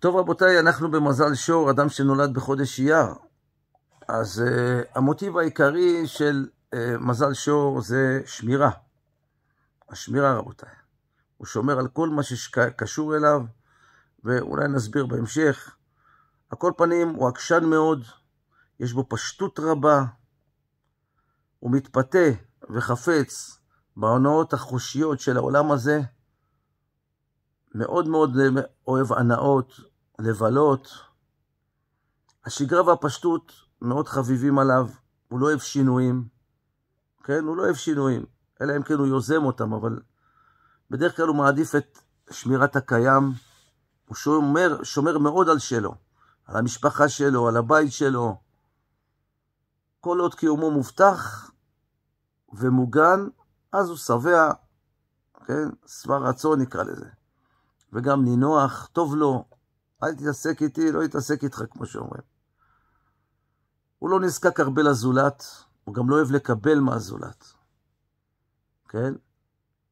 טוב רבותיי, אנחנו במזל שור, אדם שנולד בחודש אייר. אז uh, המוטיב העיקרי של uh, מזל שור זה שמירה. השמירה רבותיי. הוא שומר על כל מה שקשור אליו, ואולי נסביר בהמשך. על כל פנים, הוא עקשן מאוד, יש בו פשטות רבה, הוא מתפתה וחפץ בהונאות החושיות של העולם הזה. מאוד מאוד אה, אוהב הנאות, לבלות. השגרה והפשטות מאוד חביבים עליו, הוא לא אוהב שינויים, כן? הוא לא אוהב שינויים, אלא אם כן הוא יוזם אותם, אבל בדרך כלל הוא מעדיף את שמירת הקיים, הוא שומר, שומר מאוד על שלו, על המשפחה שלו, על הבית שלו. כל עוד קיומו מובטח ומוגן, אז הוא שבע, כן? שבע רצון נקרא לזה. וגם נינוח, טוב לו, אל תתעסק איתי, לא יתעסק איתך, כמו שאומרים. הוא לא נזקק הרבה לזולת, הוא גם לא אוהב לקבל מהזולת, כן?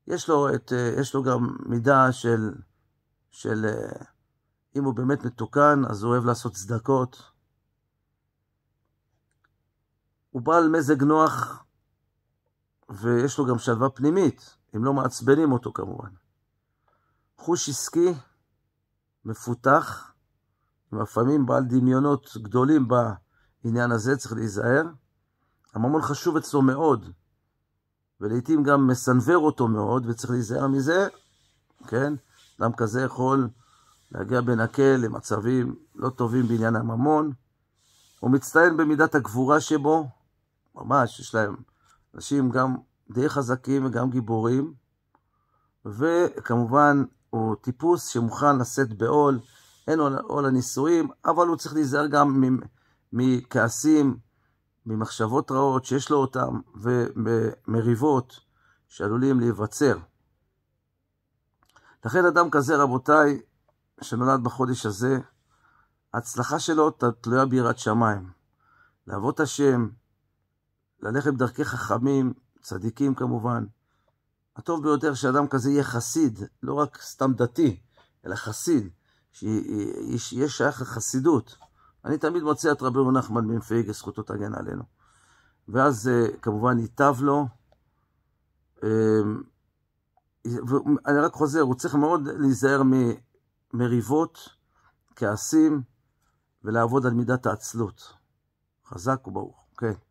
יש לו, את, אה, יש לו גם מידה של, של אה, אם הוא באמת מתוקן, אז הוא אוהב לעשות צדקות. הוא בעל מזג נוח, ויש לו גם שלווה פנימית, אם לא מעצבנים אותו כמובן. חוש עסקי, מפותח, ולפעמים בעל דמיונות גדולים בעניין הזה, צריך להיזהר. הממון חשוב אצלו מאוד, ולעיתים גם מסנוור אותו מאוד, וצריך להיזהר מזה, כן? אדם כזה יכול להגיע בנקל למצבים לא טובים בעניין הממון. הוא מצטיין במידת הגבורה שבו, ממש, יש להם אנשים גם די חזקים וגם גיבורים, וכמובן הוא טיפוס שמוכן לשאת בעול, אין עול הנישואים, אבל הוא צריך להיזהר גם מכעסים, ממחשבות רעות שיש לו אותם, ומריבות שעלולים להיווצר. לכן אדם כזה, רבותיי, שנולד בחודש הזה, ההצלחה שלו תלויה ביראת שמיים. לעבוד השם, ללכת בדרכי חכמים, צדיקים כמובן, הטוב ביותר שאדם כזה יהיה חסיד, לא רק סתם דתי, אלא חסיד, שיהיה שייך לחסידות. אני תמיד מוצא את רבי נחמן בן פייגה, זכותו תגן עלינו. ואז אה, כמובן ייטב לו. אמ, אני רק חוזר, הוא צריך מאוד להיזהר ממריבות, כעסים, ולעבוד על מידת העצלות. חזק וברוך, כן.